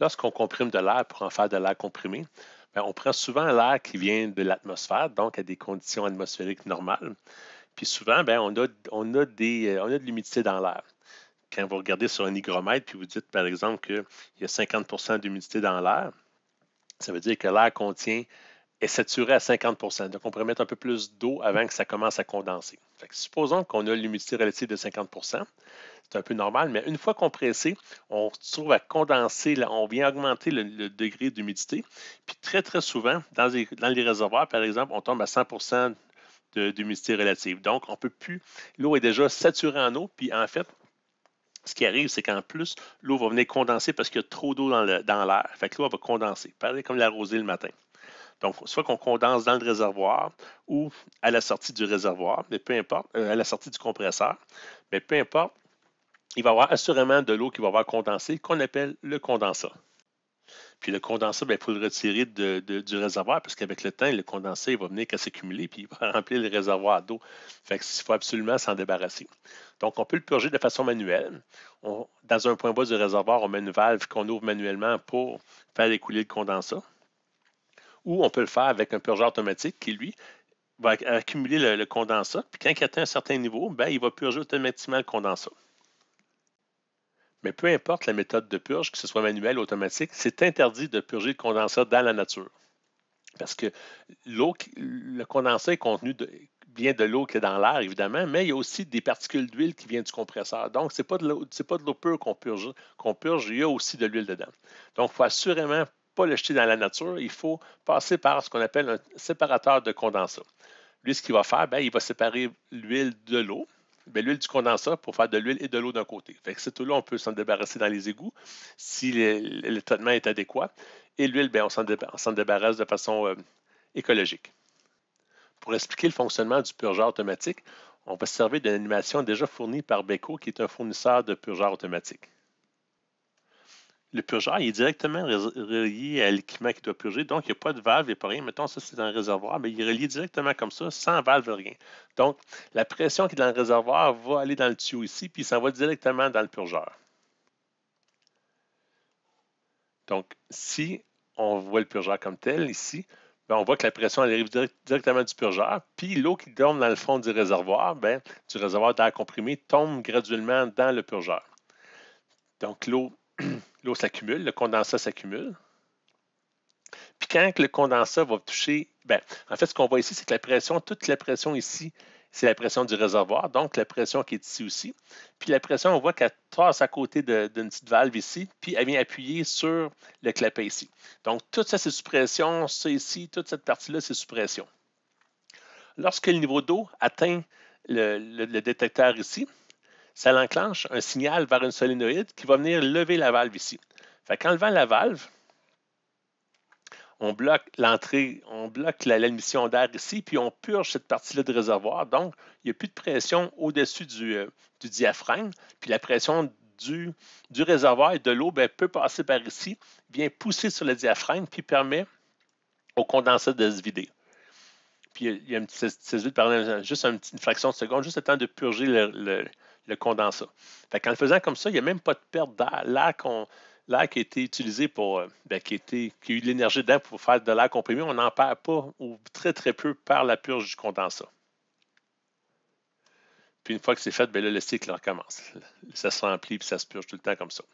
Lorsqu'on comprime de l'air pour en faire de l'air comprimé, ben, on prend souvent l'air qui vient de l'atmosphère, donc à des conditions atmosphériques normales. Puis souvent, ben, on, a, on, a des, euh, de l'humidité dans l'air. Quand vous regardez sur un hygromètre, puis vous dites, par exemple, qu'il y a 50 d'humidité dans l'air, ça veut dire que l'air contient est saturé à 50 Donc, on pourrait mettre un peu plus d'eau avant que ça commence à condenser. Fait supposons qu'on a l'humidité relative de 50 c'est un peu normal, mais une fois compressé, on se trouve à condenser, on vient augmenter le, degré d'humidité. Puis très, très souvent, dans les, réservoirs, par exemple, on tombe à 100 d'humidité relative. Donc, on peut plus, l'eau est déjà saturée en eau, puis en fait, ce qui arrive, c'est qu'en plus, l'eau va venir condenser parce qu'il y a trop d'eau dans l'air. Fait que l'eau va condenser, pareil comme la le matin. Donc, soit qu'on condense dans le réservoir ou à la sortie du réservoir, mais peu importe, euh, à la sortie du compresseur, mais peu importe, il va y avoir assurément de l'eau qui va avoir condensé, qu'on appelle le condensat. Puis le condensat, ben, il faut le retirer du réservoir parce qu'avec le temps, le condensé, il va venir qu'à s'accumuler puis il va remplir le réservoir d'eau. Fait qu'il faut absolument s'en débarrasser. Donc, on peut le purger de façon manuelle. dans un point bas du réservoir, on met une valve qu'on ouvre manuellement pour faire écouler le condensat ou on peut le faire avec un purgeur automatique qui, lui, va accumuler le, condenseur, condensat. Puis quand il atteint un certain niveau, bien, il va purger automatiquement le condensat. Mais peu importe la méthode de purge, que ce soit manuelle ou automatique, c'est interdit de purger le condensat dans la nature. Parce que l'eau, le condensat est contenu de, vient de l'eau qui est dans l'air, évidemment, mais il y a aussi des particules d'huile qui viennent du compresseur. Donc, ce n'est pas de l'eau pure qu'on purge, qu'on purge, il y a aussi de l'huile dedans. Donc, il faut assurément pas le jeter dans la nature, il faut passer par ce qu'on appelle un séparateur de condensat. Lui, ce qu'il va faire, ben, il va séparer l'huile de l'eau, ben, l'huile du condensat pour faire de l'huile et de l'eau d'un côté. Fait cette eau-là, on peut s'en débarrasser dans les égouts si le, traitement est adéquat. Et l'huile, ben, on s'en débarrasse, de façon euh, écologique. Pour expliquer le fonctionnement du purgeur automatique, on va se servir d'une animation déjà fournie par Beko, qui est un fournisseur de purgeurs automatique le purgeur il est directement relié à l'équipement qui doit purger, donc il n'y a pas de valve, il n'y a pas rien. Mettons, ça, c'est dans le réservoir, mais il est relié directement comme ça, sans valve, rien. Donc, la pression qui est dans le réservoir va aller dans le tuyau ici, puis ça va directement dans le purgeur. Donc, si on voit le purgeur comme tel ici, ben, on voit que la pression arrive directement du purgeur, puis l'eau qui tombe dans le fond du réservoir, bien, du réservoir d'air comprimé, tombe graduellement dans le purgeur. Donc l'eau l'eau s'accumule, le condensat s'accumule. Puis quand le condensat va toucher, bien, en fait, ce qu'on voit ici, c'est que la pression, toute la pression ici, c'est la pression du réservoir, donc la pression qui est ici aussi. Puis la pression, on voit qu'elle passe à côté d'une petite valve ici, puis elle vient appuyer sur le clapet ici. Donc tout ça, c'est sous ici, toute cette partie-là, c'est sous pression. Lorsque le niveau d'eau atteint le détecteur ici, ça l'enclenche un signal vers une solénoïde qui va venir lever la valve ici. Fait qu'en levant la valve, on bloque l'entrée, on bloque l'admission d'air ici, puis on purge cette partie-là de réservoir. Donc, il n'y a plus de pression au-dessus euh, du, diaphragme, puis la pression du, du réservoir et de l'eau ben, peut passer par ici, vient pousser sur le diaphragme, puis permet au condensateur de se vider. Puis il y a une petite, juste une fraction de seconde, juste le temps de purger le, le condensat. En le faisant comme ça, il n'y a même pas de perte d'air. L'air qui a été utilisé pour, euh, ben, qui, a eu de l'énergie dedans pour faire de l'air comprimé, on n'en perd pas ou très très peu par la purge du condensat. Puis une fois que c'est fait, bien là, le cycle recommence. Ça se remplit puis ça se purge tout le temps comme ça.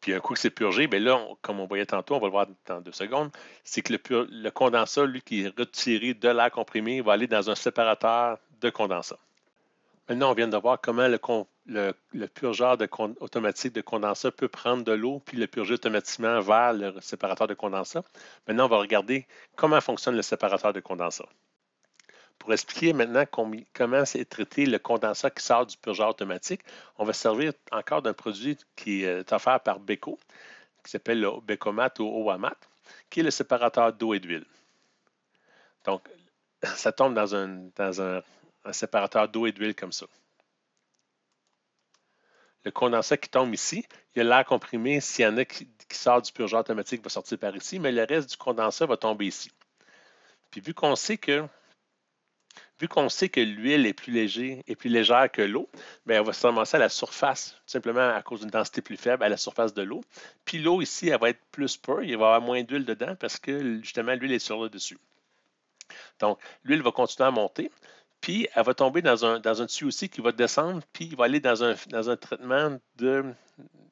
Puis un coup que c'est purgé, bien là, comme on voyait tantôt, on va le voir dans deux secondes, c'est que le, pur, le condensat, lui, qui est retiré de l'air comprimé, va aller dans un séparateur de condensat. Maintenant, euh, on vient de voir comment le, purgeur automatique de condenseur peut prendre de l'eau puis le purger automatiquement vers le séparateur de condenseur. Maintenant, on va regarder comment fonctionne le séparateur de condenseur. Pour expliquer maintenant comment c'est traité le condenseur qui sort du purgeur automatique, on va servir encore d'un produit qui est offert par Beko, qui s'appelle le Becomat ou OAMAT, qui est le séparateur d'eau et d'huile. Donc, ça tombe dans un, dans un un séparateur d'eau et d'huile comme ça. Le condensat qui tombe ici, il y a l'air comprimé, s'il y en a qui, sort du purgeur automatique, va sortir par ici, mais le reste du condensat va tomber ici. Puis vu qu'on sait que vu qu'on sait que l'huile est plus légère, et plus légère que l'eau, ben, elle va se ramasser à la surface, tout simplement à cause d'une densité plus faible à la surface de l'eau. Puis l'eau ici, elle va être plus pure, il va y avoir moins d'huile dedans parce que justement l'huile est sur le dessus. Donc l'huile va continuer à monter. Puis elle va tomber dans un, dans un tuyau aussi qui va descendre, puis il va aller dans un, dans un traitement de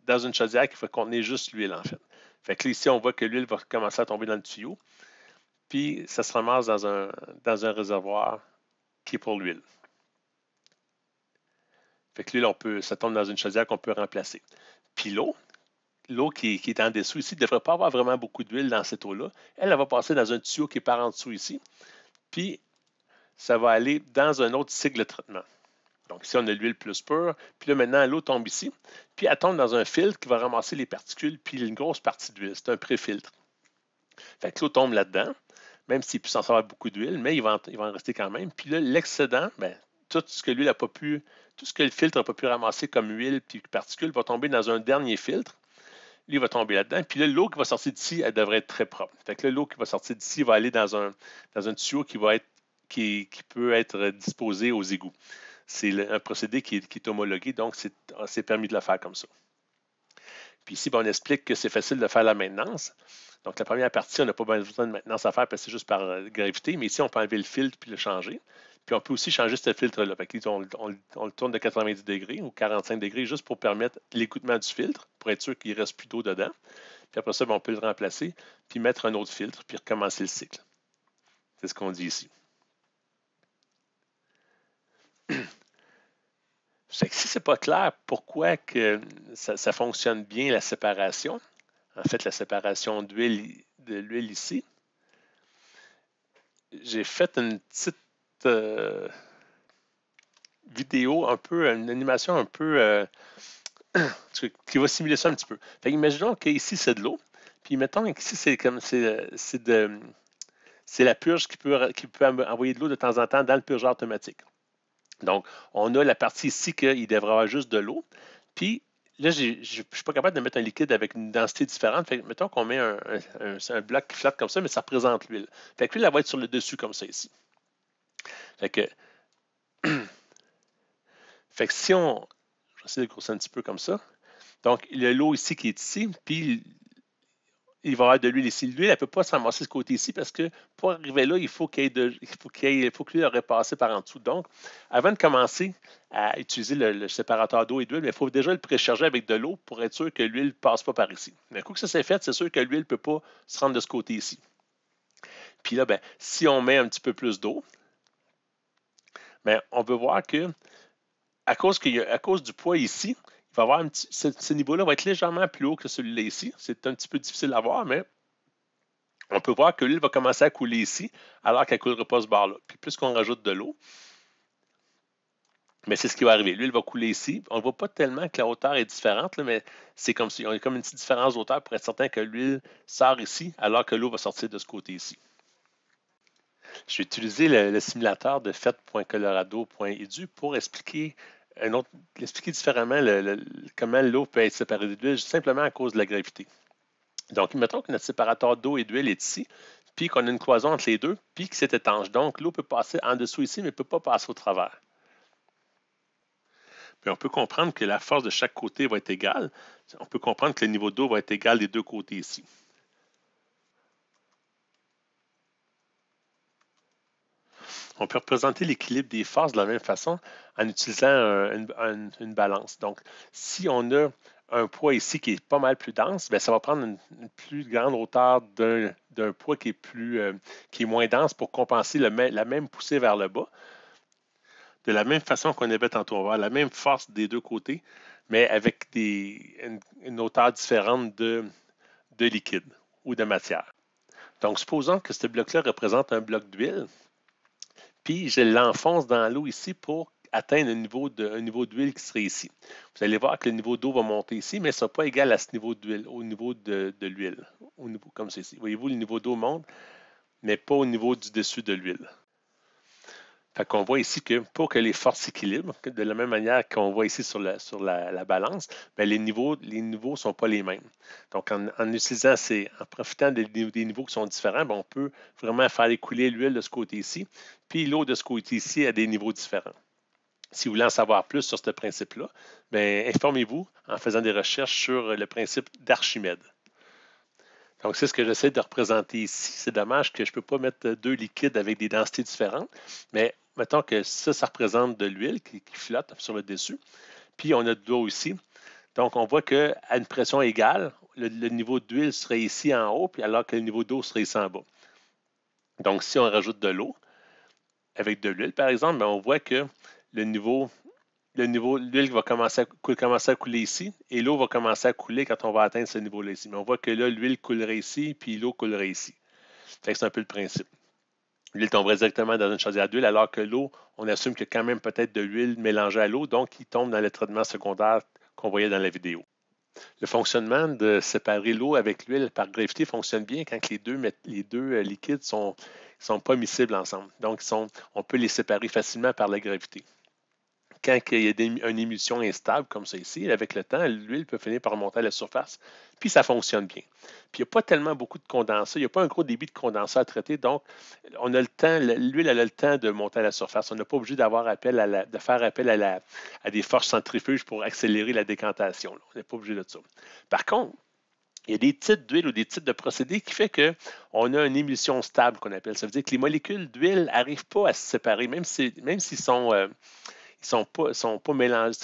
dans une chaudière qui va contenir juste l'huile, en fait. Fait que là, ici, on voit que l'huile va commencer à tomber dans le tuyau, puis ça se ramasse dans un, dans un réservoir qui est pour l'huile. Fait que l'huile, ça tombe dans une chaudière qu'on peut remplacer. Puis l'eau, l'eau qui, est en dessous ici ne devrait pas avoir vraiment beaucoup d'huile dans cette eau-là. Elle, elle va passer dans un tuyau qui part en dessous ici. Puis ça va aller dans un autre cycle de traitement. Donc, ici, on a l'huile plus pure. Puis là, maintenant, l'eau tombe ici. Puis elle tombe dans un filtre qui va ramasser les particules, puis une grosse partie d'huile. C'est un pré-filtre. Fait que l'eau tombe là-dedans, même s'il peut s'en sortir beaucoup d'huile, mais il va, en, rester quand même. Puis là, l'excédent, ben, tout ce que l'huile n'a pas pu, tout ce que le filtre n'a pas pu ramasser comme huile puis particules va tomber dans un dernier filtre. Lui, il va tomber là-dedans. Puis là, l'eau qui va sortir d'ici, elle devrait être très propre. Fait que l'eau qui va sortir d'ici va aller dans un, dans un tuyau qui va être qui, peut être disposé aux égouts. C'est un procédé qui est, homologué, donc ah, c'est permis de le faire comme ça. Puis ici, ben, on explique que c'est facile de faire la maintenance. Donc, la première partie, on n'a pas besoin de maintenance à faire parce que c'est juste par gravité, mais ici, on peut enlever le filtre puis le changer. Puis on peut aussi changer ce filtre-là. On, on, le tourne de 90 degrés ou 45 degrés juste pour permettre l'écoutement du filtre, pour être sûr qu'il reste plus d'eau dedans. Puis après ça, ben, on peut le remplacer, puis mettre un autre filtre, puis recommencer le cycle. C'est ce qu'on dit ici. si ce n'est pas clair pourquoi que ça, fonctionne bien la séparation, en fait la séparation de l'huile ici, j'ai fait une petite euh, vidéo, un peu, une animation un peu euh, qui va simuler ça un petit peu. Fait imaginons ici c'est de l'eau, puis mettons qu'ici c'est comme euh, c'est, de c'est la purge qui peut, qui peut envoyer de l'eau de temps en temps dans le purgeur automatique. Donc, on a la partie ici qu'il devrait avoir juste de l'eau. Puis, là, je ne suis pas capable de mettre un liquide avec une densité différente. Fait que, mettons qu'on met un, bloc qui flotte comme ça, mais ça représente l'huile. Fait que l'huile, elle va être sur le dessus comme ça ici. Fait que, fait que si on... Je vais essayer de grossir un petit peu comme ça. Donc, il y l'eau ici qui est ici, puis il va y avoir de l'huile ici. L'huile, elle ne peut pas s'amasser ce côté-ci parce que pour arriver là, il faut qu'il faut que l'huile aurait passé par en dessous. Donc, avant de commencer à utiliser le, séparateur d'eau et d'huile, il faut déjà le précharger avec de l'eau pour être sûr que l'huile ne passe pas par ici. D'un coup que ça s'est fait, c'est sûr que l'huile ne peut pas se rendre de ce côté-ci. Puis là, ben, si on met un petit peu plus d'eau, ben, on peut voir que à cause, à cause du poids ici, avoir ce, niveau-là va être légèrement plus haut que celui-là ici. C'est un petit peu difficile à voir, mais on peut voir que l'huile va commencer à couler ici, alors qu'elle ne coulera pas ce bar là Puis plus qu'on rajoute de l'eau, mais c'est ce qui va arriver. L'huile va couler ici. On ne voit pas tellement que la hauteur est différente, mais c'est comme si on a comme une petite différence hauteur pour être certain que l'huile sort ici, alors que l'eau va sortir de ce côté ci Je vais utiliser le simulateur de fête.colorado.edu pour expliquer expliquer différemment comment l'eau peut être séparée d'huile simplement à cause de la gravité. Donc, mettons que notre séparateur d'eau et d'huile est ici, puis qu'on a une cloison entre les deux, puis que c'est étanche. Donc, l'eau peut passer en dessous ici, mais ne peut pas passer au travers. Puis on peut comprendre que la force de chaque côté va être égale. On peut comprendre que le niveau d'eau va être égal des deux côtés ici. On peut représenter l'équilibre des forces de la même façon en utilisant une, balance. Donc, si on a un poids ici qui est pas mal plus dense, ben, ça va prendre une, plus grande hauteur d'un poids qui est, plus, euh, qui est moins dense pour compenser la même poussée vers le bas. De la même façon qu'on avait tantôt, on va avoir la même force des deux côtés, mais avec des, une, hauteur différente de liquide ou de matière. Donc, supposons que ce bloc-là représente un bloc d'huile puis je l'enfonce dans l'eau ici pour atteindre un niveau, d'huile qui serait ici. Vous allez voir que le niveau d'eau va monter ici, mais ce n'est pas égal à ce niveau d'huile, au niveau de, l'huile, comme ceci. Voyez-vous, le niveau d'eau monte, mais pas au niveau du dessus de l'huile. On voit ici que pour que les forces s'équilibrent, de la même manière qu'on voit ici sur la, sur la, balance, ben, les niveaux ne les niveaux sont pas les mêmes. Donc, en, utilisant ces, en profitant des, niveaux qui sont différents, ben, on peut vraiment faire écouler l'huile de ce côté-ci, puis l'eau de ce côté-ci à des niveaux différents. Si vous voulez en savoir plus sur ce principe-là, ben, informez-vous en faisant des recherches sur le principe d'Archimède. Donc, c'est ce que j'essaie de représenter ici. C'est dommage que je ne peux pas mettre deux liquides avec des densités différentes, mais mettons que ça, ça représente de l'huile qui, flotte sur le dessus. Puis on a de l'eau ici. Donc on voit qu'à une pression égale, le, niveau d'huile serait ici en haut, puis alors que le niveau d'eau serait ici en bas. Donc si on rajoute de l'eau avec de l'huile, par exemple, ben, on voit que le niveau le niveau, l'huile va commencer à, couler, commencer à couler ici et l'eau va commencer à couler quand on va atteindre ce niveau-là ici. Mais on voit que là, l'huile coulerait ici, puis l'eau coulerait ici. C'est un peu le principe. L'huile tomberait directement dans une chaudière d'huile, alors que l'eau, on assume qu'il y a quand même peut-être de l'huile mélangée à l'eau, donc qui tombe dans le traitement secondaire qu'on voyait dans la vidéo. Le fonctionnement de séparer l'eau avec l'huile par gravité fonctionne bien quand les deux, euh, liquides ne sont, sont, pas miscibles ensemble. Donc, sont, on peut les séparer facilement par la gravité quand il y a une émulsion instable comme ça ici, avec le temps, l'huile peut finir par monter à la surface, puis ça fonctionne bien. Puis il n'y a pas tellement beaucoup de condensat, il n'y a pas un gros débit de condensat à traiter, donc on a le temps, l'huile a le temps de monter à la surface. On n'est pas obligé d'avoir appel à de faire appel à, à des forces centrifuges pour accélérer la décantation. On n'est pas obligé de ça. Par contre, il y a des types d'huile ou des types de procédés qui fait qu'on a une émulsion stable qu'on appelle. Ça veut dire que les molécules d'huile n'arrivent pas à se séparer, même si, même s'ils sont, euh, ils sont pas, sont pas mélangés.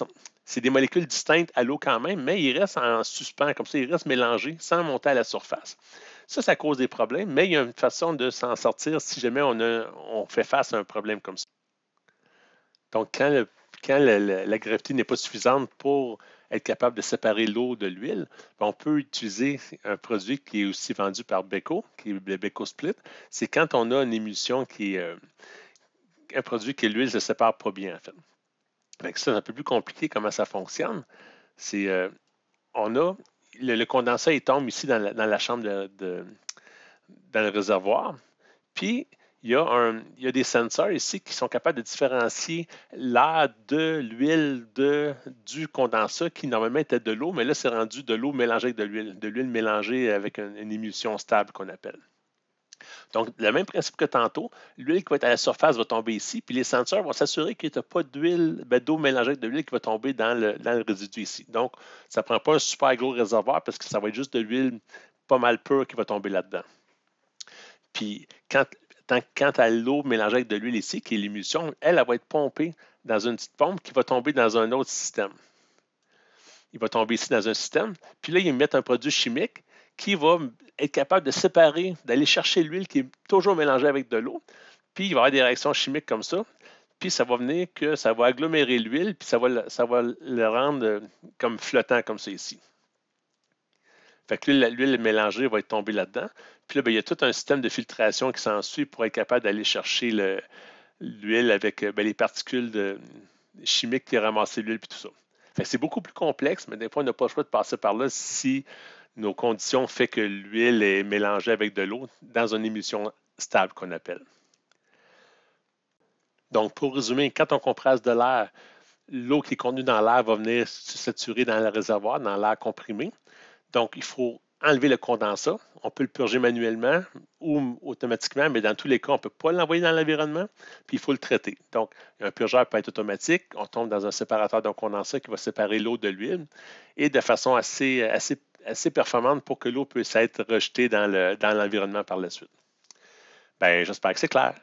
C'est des molécules distinctes à l'eau quand même, mais ils restent en suspens, comme ça, ils restent mélangés sans monter à la surface. Ça, ça cause des problèmes, mais il y a une façon de s'en sortir si jamais on, on fait face à un problème comme ça. Donc, quand, le, la gravité n'est pas suffisante pour être capable de séparer l'eau de l'huile, ben, on peut utiliser un produit qui est aussi vendu par Beko, qui est le Beko Split. C'est quand on a une émulsion qui est euh, un produit que l'huile ne se sépare pas bien, en fait c'est un peu plus compliqué comment ça fonctionne. C'est, euh, on a, le, condensat, tombe ici dans la, chambre, de, dans le réservoir. Puis, il y, a un, des sensors ici qui sont capables de différencier l'air de l'huile de, du condensat qui normalement était de l'eau, mais là c'est rendu de l'eau mélangée avec de l'huile, de l'huile mélangée avec une émulsion stable qu'on appelle. Donc, le même principe que tantôt, l'huile qui va être à la surface va tomber ici, puis les senseurs vont s'assurer qu'il n'y a pas d'huile, ben, d'eau mélangée avec de l'huile qui va tomber dans le, résidu ici. Donc, ça ne prend pas un super gros réservoir parce que ça va être juste de l'huile pas mal pure qui va tomber là-dedans. Puis, quand, quant à l'eau mélangée avec de l'huile ici, qui est l'émulsion, elle, elle va être pompée dans une petite pompe qui va tomber dans un autre système. Il va tomber ici dans un système, puis là, ils mettent un produit chimique qui va être capable de séparer, d'aller chercher l'huile qui est toujours mélangée avec de l'eau. Puis il va y avoir des réactions chimiques comme ça. Puis ça va venir que ça va agglomérer l'huile, puis ça va, ça le rendre euh, comme flottant comme ça ici. Fait que l'huile mélangée va être tombée là-dedans. Puis là, ben, il y a tout un système de filtration qui s'ensuit pour être capable d'aller chercher l'huile avec euh, ben, les particules chimiques qui ramassent l'huile puis tout ça. Fait c'est beaucoup plus complexe, mais des fois, on n'a pas le choix de passer par là si nos conditions font que l'huile est mélangée avec de l'eau dans une émulsion stable qu'on appelle. Donc, pour résumer, quand on compresse de l'air, l'eau qui est contenue dans l'air va venir se saturer dans le réservoir, dans l'air comprimé. Donc, il faut enlever le condensat. On peut le purger manuellement ou automatiquement, mais dans tous les cas, on ne peut pas l'envoyer dans l'environnement, puis il faut le traiter. Donc, un purgeur peut être automatique. On tombe dans un séparateur d'un condensat qui va séparer l'eau de l'huile. Et de façon assez, assez assez performante pour que l'eau puisse être rejetée dans l'environnement le, dans par la suite. Ben, j'espère que c'est clair.